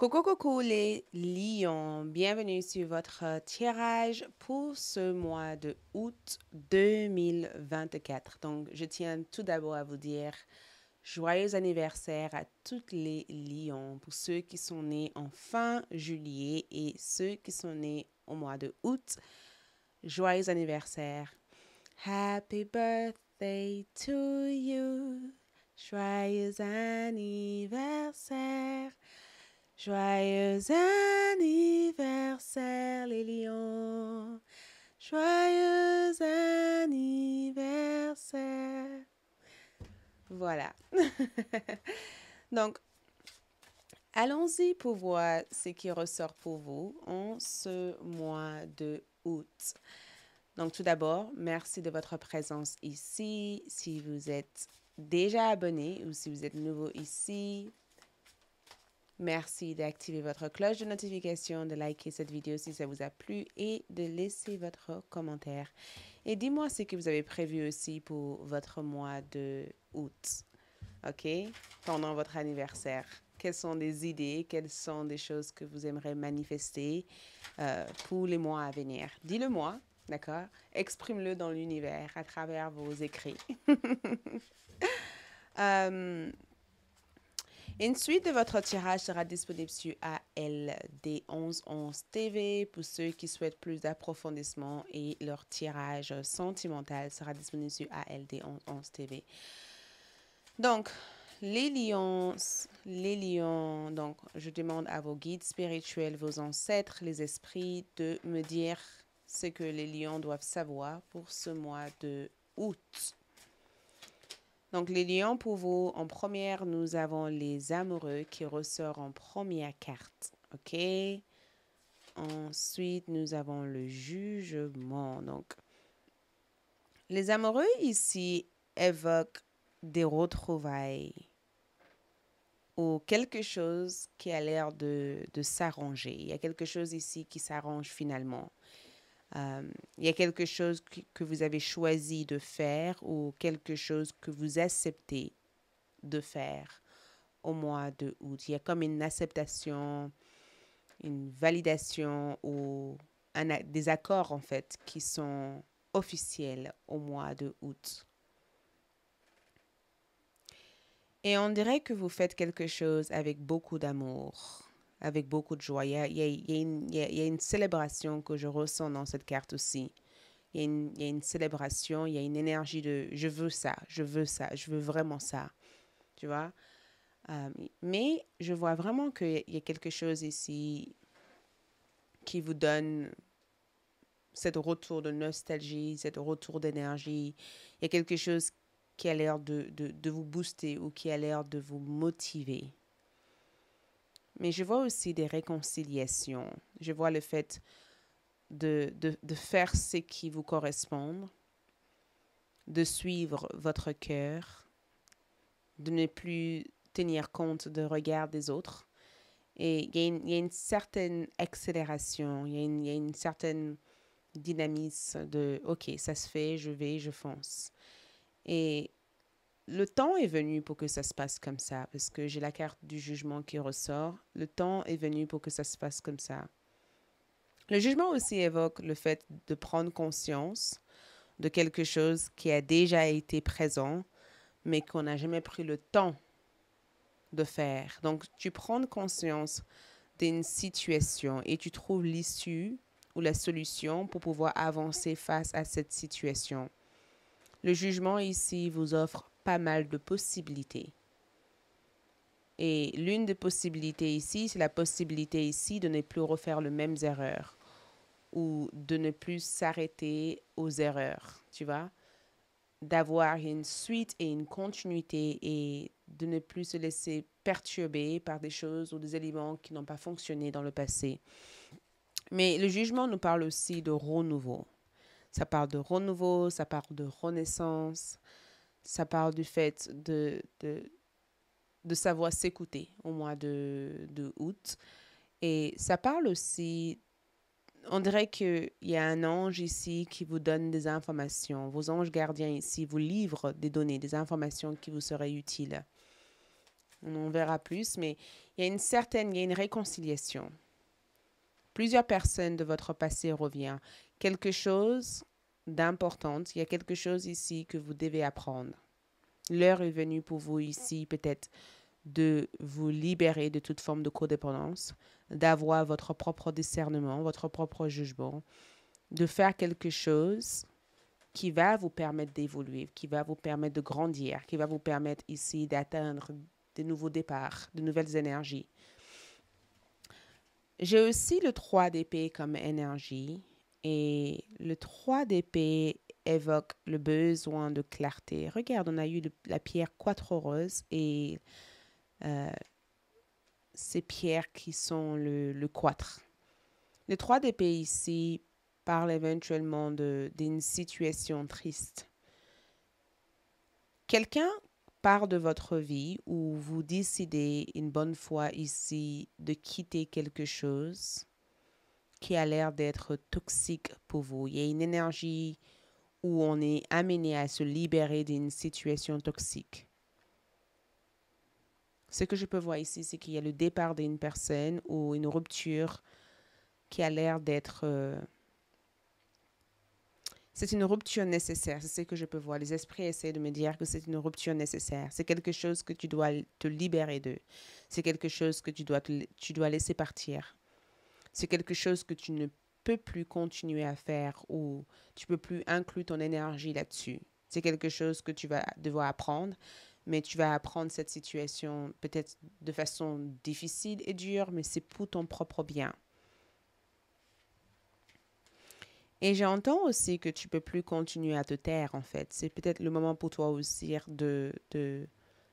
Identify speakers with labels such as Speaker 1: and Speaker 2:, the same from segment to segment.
Speaker 1: Coucou, coucou les lions, bienvenue sur votre tirage pour ce mois de août 2024. Donc, je tiens tout d'abord à vous dire joyeux anniversaire à toutes les lions, pour ceux qui sont nés en fin juillet et ceux qui sont nés au mois de août. Joyeux anniversaire. Happy birthday to you. Joyeux anniversaire. Joyeux anniversaire les lions, joyeux anniversaire. Voilà. Donc, allons-y pour voir ce qui ressort pour vous en ce mois de août. Donc, tout d'abord, merci de votre présence ici. Si vous êtes déjà abonné ou si vous êtes nouveau ici, Merci d'activer votre cloche de notification, de liker cette vidéo si ça vous a plu et de laisser votre commentaire. Et dis-moi ce que vous avez prévu aussi pour votre mois de août, ok, pendant votre anniversaire. Quelles sont des idées, quelles sont des choses que vous aimeriez manifester euh, pour les mois à venir Dis-le-moi, d'accord Exprime-le dans l'univers à travers vos écrits. Euh, une suite de votre tirage sera disponible sur ALD1111 TV pour ceux qui souhaitent plus d'approfondissement et leur tirage sentimental sera disponible sur ALD1111 TV. Donc, les lions, les lions, donc je demande à vos guides spirituels, vos ancêtres, les esprits de me dire ce que les lions doivent savoir pour ce mois de août. Donc, les lions pour vous, en première, nous avons les amoureux qui ressortent en première carte. OK? Ensuite, nous avons le jugement. Donc, les amoureux ici évoquent des retrouvailles ou quelque chose qui a l'air de, de s'arranger. Il y a quelque chose ici qui s'arrange finalement. Euh, il y a quelque chose que vous avez choisi de faire ou quelque chose que vous acceptez de faire au mois de août. Il y a comme une acceptation, une validation ou un, des accords en fait qui sont officiels au mois de août. Et on dirait que vous faites quelque chose avec beaucoup d'amour avec beaucoup de joie. Il y a, une, célébration que je ressens dans cette carte aussi. Il y, a une, célébration, il y a une énergie de je veux ça, je veux ça, je veux vraiment ça. Tu vois? Euh, mais je vois vraiment qu'il y a quelque chose ici qui vous donne cette retour de nostalgie, cette retour d'énergie. Il y a quelque chose qui a l'air de, de vous booster ou qui a l'air de vous motiver. Mais je vois aussi des réconciliations. Je vois le fait de, de, de faire ce qui vous correspond, de suivre votre cœur, de ne plus tenir compte du regard des autres. Et il y, a une certaine accélération, il y, y, a une certaine dynamisme de OK, ça se fait, je vais, je fonce. Et le temps est venu pour que ça se passe comme ça, parce que j'ai la carte du jugement qui ressort. Le temps est venu pour que ça se passe comme ça. Le jugement aussi évoque le fait de prendre conscience de quelque chose qui a déjà été présent, mais qu'on n'a jamais pris le temps de faire. Donc, tu prends conscience d'une situation et tu trouves l'issue ou la solution pour pouvoir avancer face à cette situation. Le jugement ici vous offre pas mal de possibilités. Et l'une des possibilités ici, c'est la possibilité ici de ne plus refaire les mêmes erreurs ou de ne plus s'arrêter aux erreurs, tu vois, d'avoir une suite et une continuité et de ne plus se laisser perturber par des choses ou des éléments qui n'ont pas fonctionné dans le passé. Mais le jugement nous parle aussi de renouveau. Ça parle de renouveau, ça parle de renaissance, ça parle du fait de, de, de savoir s'écouter au mois de, de, août. Et ça parle aussi, on dirait qu'il y a un ange ici qui vous donne des informations. Vos anges gardiens ici vous livrent des données, des informations qui vous seraient utiles. On en verra plus, mais il y a une certaine, il y a une réconciliation. Plusieurs personnes de votre passé reviennent. Quelque chose d'importante. Il y a quelque chose ici que vous devez apprendre. L'heure est venue pour vous ici, peut-être, de vous libérer de toute forme de codépendance, d'avoir votre propre discernement, votre propre jugement, de faire quelque chose qui va vous permettre d'évoluer, qui va vous permettre de grandir, qui va vous permettre ici d'atteindre de nouveaux départs, de nouvelles énergies. J'ai aussi le 3 d'épée comme énergie et le 3 d'épée évoque le besoin de clarté. Regarde, on a eu la pierre quatre heureuse et euh, ces pierres qui sont le, le quatre. Le 3 d'épée ici parle éventuellement d'une situation triste. Quelqu'un part de votre vie ou vous décidez une bonne fois ici de quitter quelque chose qui a l'air d'être toxique pour vous. Il y a une énergie où on est amené à se libérer d'une situation toxique. Ce que je peux voir ici, c'est qu'il y a le départ d'une personne ou une rupture qui a l'air d'être... Euh, c'est une rupture nécessaire, c'est ce que je peux voir. Les esprits essaient de me dire que c'est une rupture nécessaire. C'est quelque chose que tu dois te libérer de. C'est quelque chose que tu dois, tu dois laisser partir c'est quelque chose que tu ne peux plus continuer à faire ou tu peux plus inclure ton énergie là-dessus. C'est quelque chose que tu vas devoir apprendre, mais tu vas apprendre cette situation peut-être de façon difficile et dure, mais c'est pour ton propre bien. Et j'entends aussi que tu peux plus continuer à te taire, en fait. C'est peut-être le moment pour toi aussi de,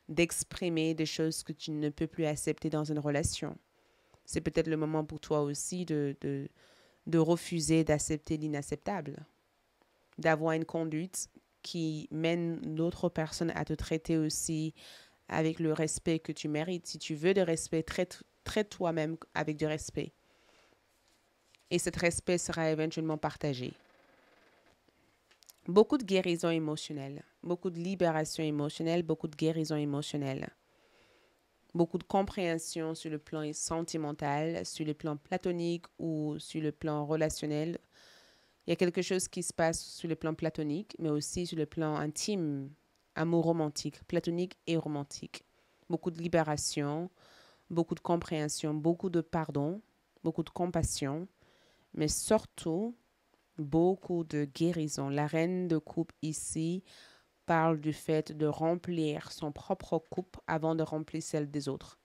Speaker 1: d'exprimer des choses que tu ne peux plus accepter dans une relation c'est peut-être le moment pour toi aussi de, refuser d'accepter l'inacceptable, d'avoir une conduite qui mène d'autres personnes à te traiter aussi avec le respect que tu mérites. Si tu veux du respect, traite, toi-même avec du respect. Et cet respect sera éventuellement partagé. Beaucoup de guérison émotionnelle, beaucoup de libération émotionnelle, beaucoup de guérison émotionnelle beaucoup de compréhension sur le plan sentimental, sur le plan platonique ou sur le plan relationnel. Il y a quelque chose qui se passe sur le plan platonique, mais aussi sur le plan intime, amour romantique, platonique et romantique. Beaucoup de libération, beaucoup de compréhension, beaucoup de pardon, beaucoup de compassion, mais surtout beaucoup de guérison. La reine de coupe ici, parle du fait de remplir son propre coupe avant de remplir celle des autres.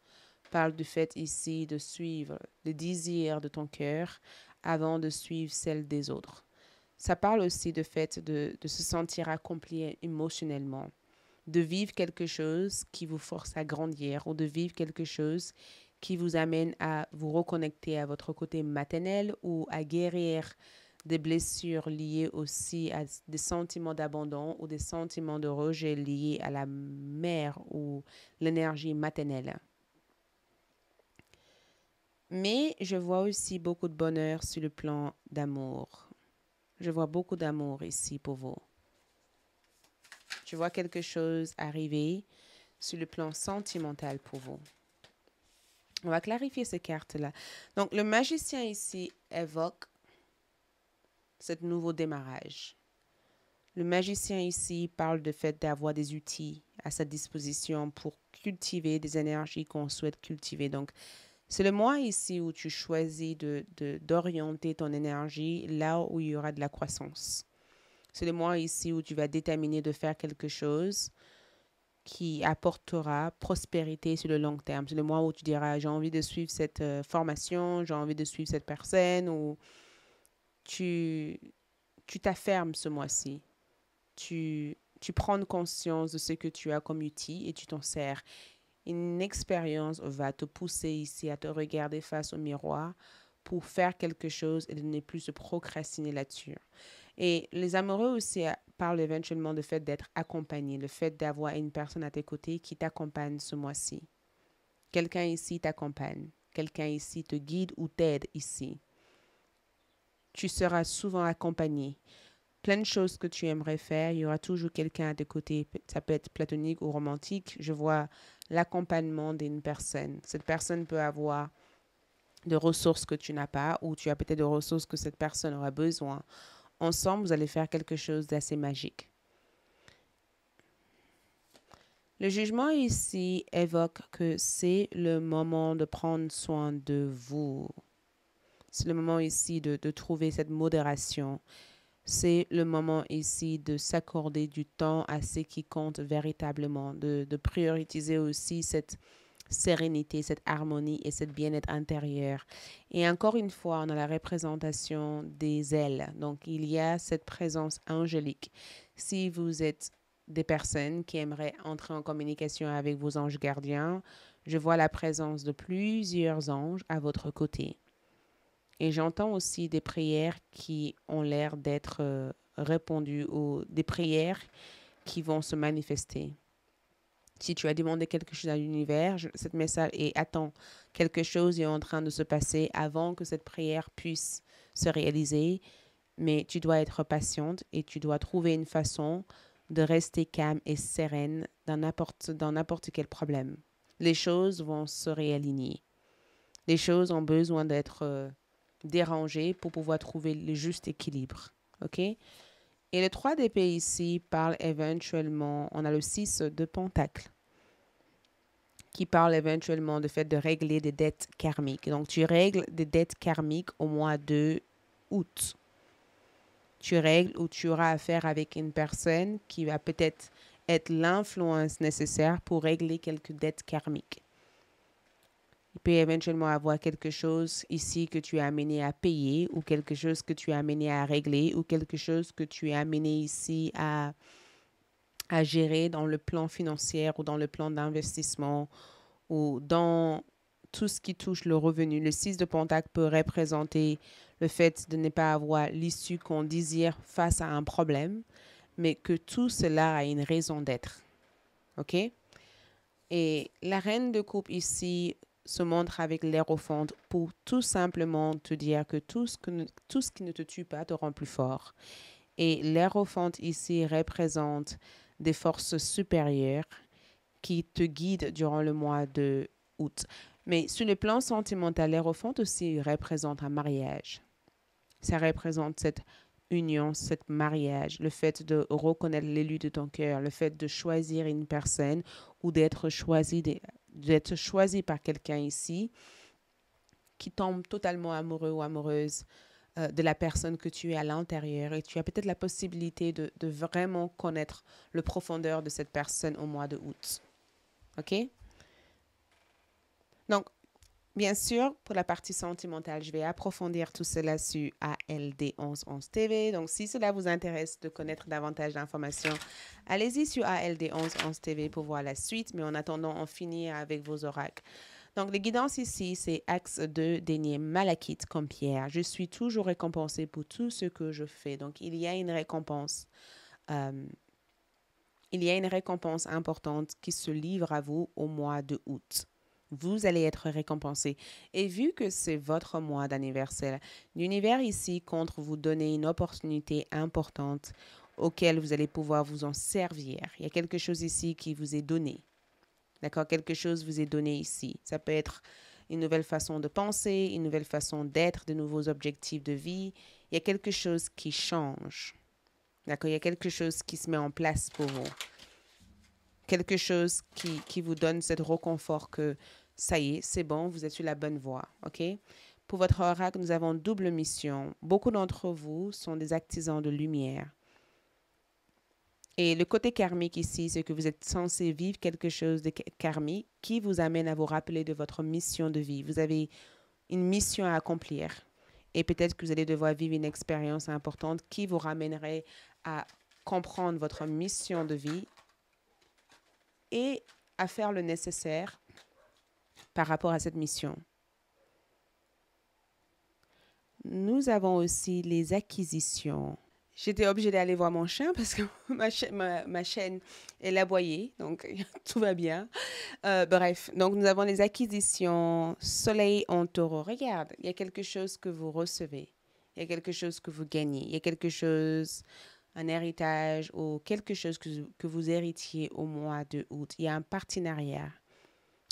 Speaker 1: Parle du fait ici de suivre le désir de ton cœur avant de suivre celle des autres. Ça parle aussi du fait de, de se sentir accompli émotionnellement, de vivre quelque chose qui vous force à grandir ou de vivre quelque chose qui vous amène à vous reconnecter à votre côté maternel ou à guérir des blessures liées aussi à des sentiments d'abandon ou des sentiments de rejet liés à la mère ou l'énergie maternelle. Mais je vois aussi beaucoup de bonheur sur le plan d'amour. Je vois beaucoup d'amour ici pour vous. Je vois quelque chose arriver sur le plan sentimental pour vous. On va clarifier ces cartes-là. Donc, le magicien ici évoque ce nouveau démarrage. Le magicien ici parle de fait d'avoir des outils à sa disposition pour cultiver des énergies qu'on souhaite cultiver. Donc, c'est le mois ici où tu choisis d'orienter de, d'orienter ton énergie là où il y aura de la croissance. C'est le mois ici où tu vas déterminer de faire quelque chose qui apportera prospérité sur le long terme. C'est le mois où tu diras, j'ai envie de suivre cette euh, formation, j'ai envie de suivre cette personne ou tu tu t'affermes ce mois-ci. Tu, prends conscience de ce que tu as comme outil et tu t'en sers. Une expérience va te pousser ici à te regarder face au miroir pour faire quelque chose et de ne plus se procrastiner là-dessus. Et les amoureux aussi euh, parlent éventuellement du fait d'être accompagné, le fait d'avoir une personne à tes côtés qui t'accompagne ce mois-ci. Quelqu'un ici t'accompagne, quelqu'un ici te guide ou t'aide ici tu seras souvent accompagné. Plein de choses que tu aimerais faire, il y aura toujours quelqu'un à tes côtés. Ça peut être platonique ou romantique. Je vois l'accompagnement d'une personne. Cette personne peut avoir de ressources que tu n'as pas ou tu as peut-être de ressources que cette personne aura besoin. Ensemble, vous allez faire quelque chose d'assez magique. Le jugement ici évoque que c'est le moment de prendre soin de vous. C'est le moment ici de, trouver cette modération. C'est le moment ici de s'accorder du temps à ce qui compte véritablement, de, de prioriser aussi cette sérénité, cette harmonie et cette bien-être intérieur. Et encore une fois, on a la représentation des ailes. Donc, il y a cette présence angélique. Si vous êtes des personnes qui aimeraient entrer en communication avec vos anges gardiens, je vois la présence de plusieurs anges à votre côté. Et j'entends aussi des prières qui ont l'air d'être euh, répondues ou des prières qui vont se manifester. Si tu as demandé quelque chose à l'univers, cette message est attends, quelque chose est en train de se passer avant que cette prière puisse se réaliser, mais tu dois être patiente et tu dois trouver une façon de rester calme et sereine dans n'importe quel problème. Les choses vont se réaligner. Les choses ont besoin d'être euh, déranger pour pouvoir trouver le juste équilibre. OK? Et le 3 d'épée ici parle éventuellement, on a le 6 de Pentacle qui parle éventuellement du fait de régler des dettes karmiques. Donc, tu règles des dettes karmiques au mois de août. Tu règles ou tu auras affaire avec une personne qui va peut-être être, être l'influence nécessaire pour régler quelques dettes karmiques. Il peut éventuellement avoir quelque chose ici que tu es amené à payer ou quelque chose que tu es amené à régler ou quelque chose que tu es amené ici à, à gérer dans le plan financier ou dans le plan d'investissement ou dans tout ce qui touche le revenu. Le 6 de Pentacle peut représenter le fait de ne pas avoir l'issue qu'on désire face à un problème, mais que tout cela a une raison d'être. OK? Et la reine de coupe ici se montre avec l'air pour tout simplement te dire que tout ce, que tout ce qui ne te tue pas te rend plus fort. Et l'air ici représente des forces supérieures qui te guident durant le mois de août. Mais sur le plan sentimental, l'air aussi représente un mariage. Ça représente cette union, cette mariage, le fait de reconnaître l'élu de ton cœur, le fait de choisir une personne ou d'être choisi d'être choisi par quelqu'un ici qui tombe totalement amoureux ou amoureuse euh, de la personne que tu es à l'intérieur et tu as peut-être la possibilité de, vraiment connaître le profondeur de cette personne au mois de août. OK? Donc, Bien sûr, pour la partie sentimentale, je vais approfondir tout cela sur ALD1111 TV. Donc, si cela vous intéresse de connaître davantage d'informations, allez-y sur ALD1111 TV pour voir la suite. Mais en attendant, on finit avec vos oracles. Donc, les guidances ici, c'est axe 2, dénier malachite comme pierre. Je suis toujours récompensé pour tout ce que je fais. Donc, il y a une récompense. Euh, il y a une récompense importante qui se livre à vous au mois de août vous allez être récompensé. Et vu que c'est votre mois d'anniversaire, l'univers ici compte vous donner une opportunité importante auquel vous allez pouvoir vous en servir. Il y a quelque chose ici qui vous est donné. D'accord Quelque chose vous est donné ici. Ça peut être une nouvelle façon de penser, une nouvelle façon d'être, de nouveaux objectifs de vie. Il y a quelque chose qui change. D'accord Il y a quelque chose qui se met en place pour vous quelque chose qui, qui, vous donne cette reconfort que ça y est, c'est bon, vous êtes sur la bonne voie, OK? Pour votre oracle, nous avons double mission. Beaucoup d'entre vous sont des artisans de lumière. Et le côté karmique ici, c'est que vous êtes censé vivre quelque chose de karmique qui vous amène à vous rappeler de votre mission de vie. Vous avez une mission à accomplir. Et peut-être que vous allez devoir vivre une expérience importante qui vous ramènerait à comprendre votre mission de vie et à faire le nécessaire par rapport à cette mission. Nous avons aussi les acquisitions. J'étais obligée d'aller voir mon chien parce que ma, ma, chaîne est laboyée, donc tout va bien. Euh, bref, donc nous avons les acquisitions. Soleil en taureau. Regarde, il y a quelque chose que vous recevez, il y a quelque chose que vous gagnez, il y a quelque chose, un héritage ou quelque chose que, que vous héritiez au mois de août. Il y a un partenariat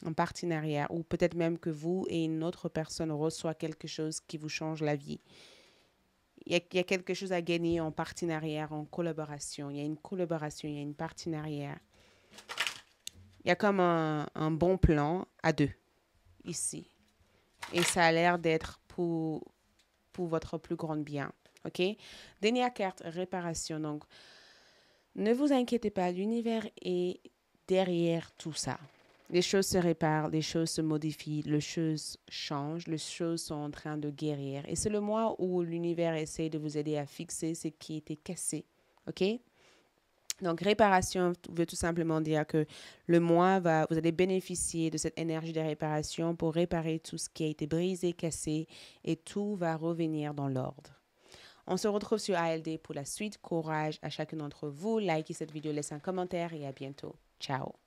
Speaker 1: un partenariat ou peut-être même que vous et une autre personne reçoivent quelque chose qui vous change la vie. Il y, a, quelque chose à gagner en partenariat, en collaboration. Il y a une collaboration, il y a une partenariat. Il y a comme un, bon plan à deux ici. Et ça a l'air d'être pour, pour votre plus grand bien. OK? Dernière carte, réparation. Donc, ne vous inquiétez pas, l'univers est derrière tout ça les choses se réparent, les choses se modifient, les choses changent, les choses sont en train de guérir. Et c'est le mois où l'univers essaie de vous aider à fixer ce qui était cassé. OK? Donc, réparation veut tout simplement dire que le mois va, vous allez bénéficier de cette énergie de réparation pour réparer tout ce qui a été brisé, cassé, et tout va revenir dans l'ordre. On se retrouve sur ALD pour la suite. Courage à chacun d'entre vous. Likez cette vidéo, laissez un commentaire et à bientôt. Ciao.